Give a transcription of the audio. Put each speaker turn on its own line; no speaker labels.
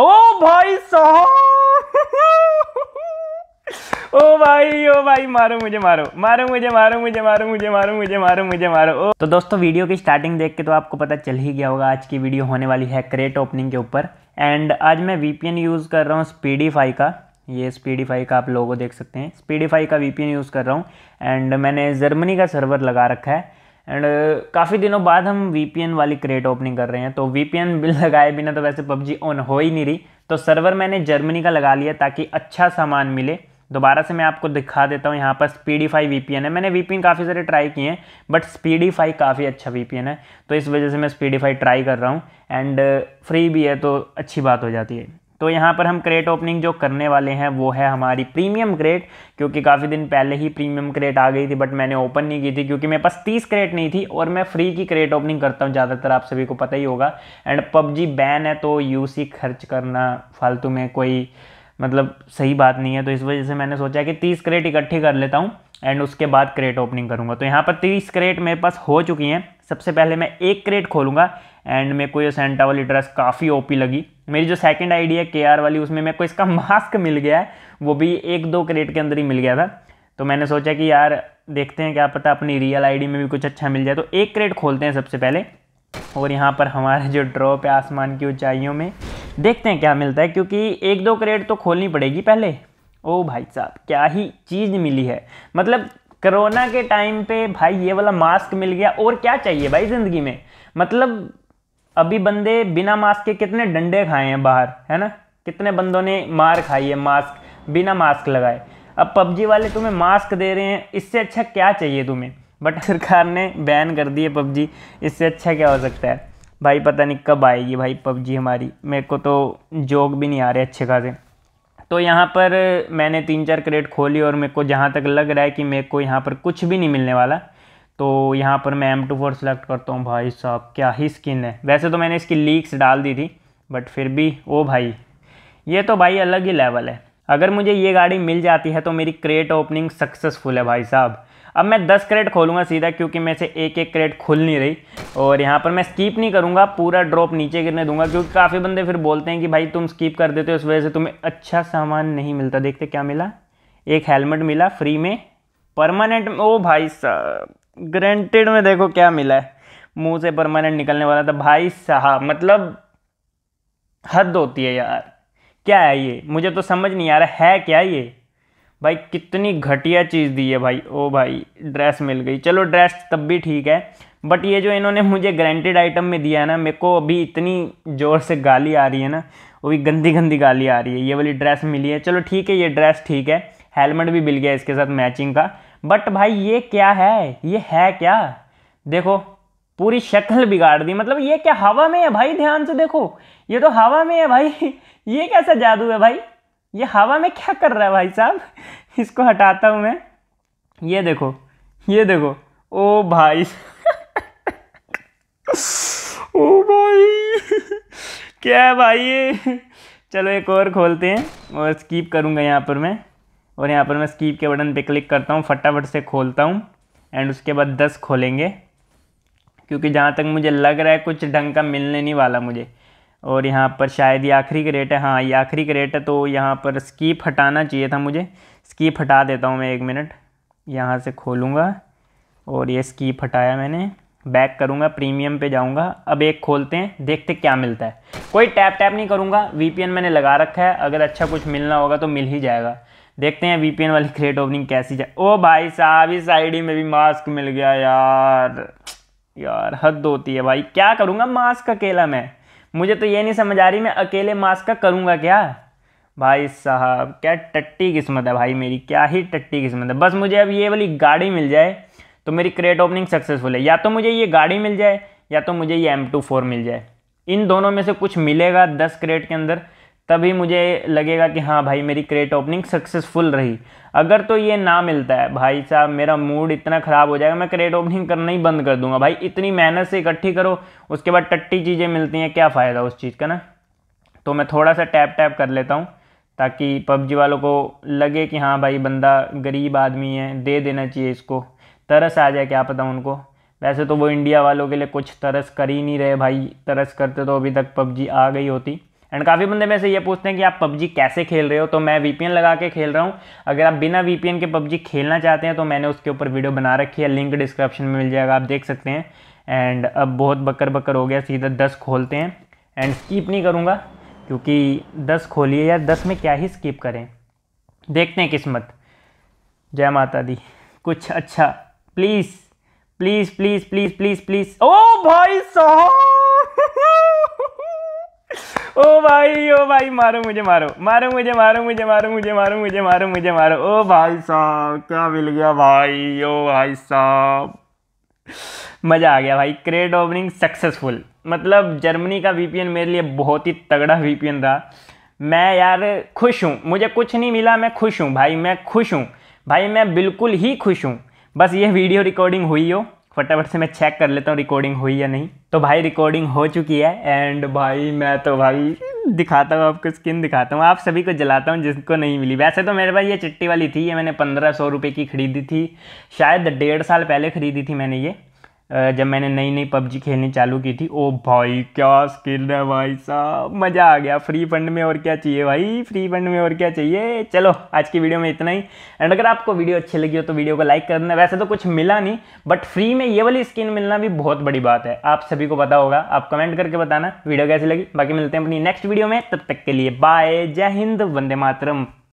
ओ भाई साहब ओ भाई ओ भाई मारो मुझे मारो मारो मुझे मारो मुझे मारो मुझे मारो मुझे मारो मुझे मारो ओ तो दोस्तों वीडियो की स्टार्टिंग देख के तो आपको पता चल ही गया होगा आज की वीडियो होने वाली है क्रेट ओपनिंग के ऊपर एंड आज मैं वीपीएन यूज़ कर रहा हूँ स्पीडीफाई का ये स्पीडीफाई का आप लोगों देख सकते हैं स्पीडीफाई का वीपीएन यूज़ कर रहा हूँ एंड मैंने जर्मनी का सर्वर लगा रखा है एंड uh, काफ़ी दिनों बाद हम वी वाली क्रेट ओपनिंग कर रहे हैं तो वी बिल लगाए बिना तो वैसे पबजी ऑन हो ही नहीं रही तो सर्वर मैंने जर्मनी का लगा लिया ताकि अच्छा सामान मिले दोबारा से मैं आपको दिखा देता हूँ यहाँ पर स्पीडी फाई वी है मैंने वी काफ़ी सारे ट्राई किए हैं बट स्पीडी फाई काफ़ी अच्छा वी है तो इस वजह से मैं स्पीडी फाई ट्राई कर रहा हूँ एंड फ्री uh, भी है तो अच्छी बात हो जाती है तो यहाँ पर हम क्रेट ओपनिंग जो करने वाले हैं वो है हमारी प्रीमियम क्रेट क्योंकि काफ़ी दिन पहले ही प्रीमियम क्रेट आ गई थी बट मैंने ओपन नहीं की थी क्योंकि मेरे पास तीस क्रेट नहीं थी और मैं फ्री की क्रेट ओपनिंग करता हूँ ज़्यादातर आप सभी को पता ही होगा एंड पबजी बैन है तो यूसी खर्च करना फालतू में कोई मतलब सही बात नहीं है तो इस वजह से मैंने सोचा कि तीस क्रेट इकट्ठी कर लेता हूँ एंड उसके बाद क्रेट ओपनिंग करूँगा तो यहाँ पर तीस क्रेट मेरे पास हो चुकी हैं सबसे पहले मैं एक क्रेट खोलूँगा एंड मेरे को ये सेंटा वाली ड्रेस काफ़ी ओपी लगी मेरी जो सेकंड आइडिया है के वाली उसमें मेरे को इसका मास्क मिल गया है वो भी एक दो क्रेट के अंदर ही मिल गया था तो मैंने सोचा कि यार देखते हैं क्या पता अपनी रियल आईडी में भी कुछ अच्छा मिल जाए तो एक क्रेट खोलते हैं सबसे पहले और यहाँ पर हमारे जो ड्रॉप है आसमान की ऊँचाइयों में देखते हैं क्या मिलता है क्योंकि एक दो क्रेट तो खोलनी पड़ेगी पहले ओ भाई साहब क्या ही चीज़ मिली है मतलब कोरोना के टाइम पे भाई ये वाला मास्क मिल गया और क्या चाहिए भाई ज़िंदगी में मतलब अभी बंदे बिना मास्क के कितने डंडे खाए हैं बाहर है ना कितने बंदों ने मार खाई है मास्क बिना मास्क लगाए अब पबजी वाले तुम्हें मास्क दे रहे हैं इससे अच्छा क्या चाहिए तुम्हें बट सरकार ने बैन कर दी है पबजी इससे अच्छा क्या हो सकता है भाई पता नहीं कब आएगी भाई पबजी हमारी मेरे को तो जोक भी नहीं आ रहे अच्छे खासे तो यहाँ पर मैंने तीन चार क्रेट खोली और मेरे को जहाँ तक लग रहा है कि मेरे को यहाँ पर कुछ भी नहीं मिलने वाला तो यहाँ पर मैं एम टू फोर सेलेक्ट करता हूँ भाई साहब क्या ही स्किन है वैसे तो मैंने इसकी लीक्स डाल दी थी बट फिर भी ओ भाई ये तो भाई अलग ही लेवल है अगर मुझे ये गाड़ी मिल जाती है तो मेरी क्रेट ओपनिंग सक्सेसफुल है भाई साहब अब मैं दस क्रेट खोलूँगा सीधा क्योंकि मैं से एक एक क्रेट खुल नहीं रही और यहाँ पर मैं स्कीप नहीं करूँगा पूरा ड्रॉप नीचे गिरने दूंगा क्योंकि काफ़ी बंदे फिर बोलते हैं कि भाई तुम स्कीप कर देते हो इस वजह से तुम्हें अच्छा सामान नहीं मिलता देखते क्या मिला एक हेलमेट मिला फ्री में परमानेंट ओ भाई साहब ग्रेंटेड में देखो क्या मिला है मुँह से परमानेंट निकलने वाला था भाई साहब मतलब हद होती है यार क्या है ये मुझे तो समझ नहीं आ रहा है क्या ये भाई कितनी घटिया चीज़ दी है भाई ओ भाई ड्रेस मिल गई चलो ड्रेस तब भी ठीक है बट ये जो इन्होंने मुझे ग्रांटेड आइटम में दिया है ना मेरे को अभी इतनी ज़ोर से गाली आ रही है ना वो भी गंदी गंदी गाली आ रही है ये वाली ड्रेस मिली है चलो ठीक है ये ड्रेस ठीक है हेलमेट भी मिल गया इसके साथ मैचिंग का बट भाई ये क्या है ये है क्या देखो पूरी शक्ल बिगाड़ दी मतलब ये क्या हवा में है भाई ध्यान से देखो ये तो हवा में है भाई ये कैसा जादू है भाई ये हवा में क्या कर रहा है भाई साहब इसको हटाता हूँ मैं ये देखो ये देखो ओ भाई ओ भाई क्या है भाई ये चलो एक और खोलते हैं और स्कीप करूँगा यहाँ पर मैं और यहाँ पर मैं स्कीप के बटन पे क्लिक करता हूँ फटाफट से खोलता हूँ एंड उसके बाद दस खोलेंगे क्योंकि जहाँ तक मुझे लग रहा है कुछ ढंग का मिलने नहीं वाला मुझे और यहाँ पर शायद ये आखिरी का रेट है हाँ ये आखिरी का रेट है तो यहाँ पर स्कीप हटाना चाहिए था मुझे स्कीप हटा देता हूँ मैं एक मिनट यहाँ से खोलूँगा और ये स्कीप हटाया मैंने बैक करूँगा प्रीमियम पे जाऊँगा अब एक खोलते हैं देखते क्या मिलता है कोई टैप टैप नहीं करूँगा वी मैंने लगा रखा है अगर अच्छा कुछ मिलना होगा तो मिल ही जाएगा देखते हैं वी वाली क्रेट ओपनिंग कैसी जाए ओ भाई साहब इस आई में भी मास्क मिल गया यार यार हद होती है भाई क्या करूँगा मास्क अकेला मैं मुझे तो ये नहीं समझ आ रही मैं अकेले मास्क का करूँगा क्या भाई साहब क्या टट्टी किस्मत है भाई मेरी क्या ही टट्टी किस्मत है बस मुझे अब ये वाली गाड़ी मिल जाए तो मेरी क्रेट ओपनिंग सक्सेसफुल है या तो मुझे ये गाड़ी मिल जाए या तो मुझे ये एम टू फोर मिल जाए इन दोनों में से कुछ मिलेगा दस क्रेट के अंदर तभी मुझे लगेगा कि हाँ भाई मेरी क्रेट ओपनिंग सक्सेसफुल रही अगर तो ये ना मिलता है भाई साहब मेरा मूड इतना ख़राब हो जाएगा मैं क्रेट ओपनिंग करना ही बंद कर दूंगा भाई इतनी मेहनत से इकट्ठी करो उसके बाद टट्टी चीज़ें मिलती हैं क्या फ़ायदा उस चीज़ का ना तो मैं थोड़ा सा टैप टैप कर लेता हूँ ताकि पबजी वालों को लगे कि हाँ भाई बंदा गरीब आदमी है दे देना चाहिए इसको तरस आ जाए क्या पता उनको वैसे तो वो इंडिया वालों के लिए कुछ तरस कर ही नहीं रहे भाई तरस करते तो अभी तक पबजी आ गई होती एंड काफ़ी बंदे में से ये पूछते हैं कि आप पबजी कैसे खेल रहे हो तो मैं वीपीएन लगा के खेल रहा हूँ अगर आप बिना वीपीएन के पबजी खेलना चाहते हैं तो मैंने उसके ऊपर वीडियो बना रखी है लिंक डिस्क्रिप्शन में मिल जाएगा आप देख सकते हैं एंड अब बहुत बकर बकर हो गया सीधा दस खोलते हैं एंड स्कीप नहीं करूँगा क्योंकि दस खोलिए या दस में क्या ही स्कीप करें देखते हैं किस्मत जय माता दी कुछ अच्छा please please please please please please ओ भाई साहब ओ भाई ओ भाई मारो मुझे मारो मारो मुझे मारो मुझे मारो मुझे मारो मुझे मारो मुझे मारो ओ भाई साहब क्या मिल गया भाई ओ भाई साहब मज़ा आ गया भाई क्रेड ओपनिंग सक्सेसफुल मतलब जर्मनी का वीपीएन मेरे लिए बहुत ही तगड़ा वीपीएन था मैं यार खुश हूँ मुझे कुछ नहीं मिला मैं खुश हूँ भाई मैं खुश हूँ भाई मैं बिल्कुल ही खुश हूँ बस ये वीडियो रिकॉर्डिंग हुई हो फटाफट से मैं चेक कर लेता हूँ रिकॉर्डिंग हुई या नहीं तो भाई रिकॉर्डिंग हो चुकी है एंड भाई मैं तो भाई दिखाता हूँ आपको स्किन दिखाता हूँ आप सभी को जलाता हूँ जिसको नहीं मिली वैसे तो मेरे पास ये चिट्टी वाली थी ये मैंने पंद्रह सौ रुपये की खरीदी थी शायद डेढ़ साल पहले खरीदी थी मैंने ये जब मैंने नई नई पबजी खेलनी चालू की थी ओ भाई क्या स्किल है भाई साहब मज़ा आ गया फ्री फंड में और क्या चाहिए भाई फ्री फंड में और क्या चाहिए चलो आज की वीडियो में इतना ही एंड अगर आपको वीडियो अच्छी लगी हो तो वीडियो को लाइक कर देना वैसे तो कुछ मिला नहीं बट फ्री में ये वाली स्किन मिलना भी बहुत बड़ी बात है आप सभी को पता होगा आप कमेंट करके बताना वीडियो कैसी लगी बाकी मिलते हैं अपनी नेक्स्ट वीडियो में तब तक के लिए बाय जय हिंद वंदे मातरम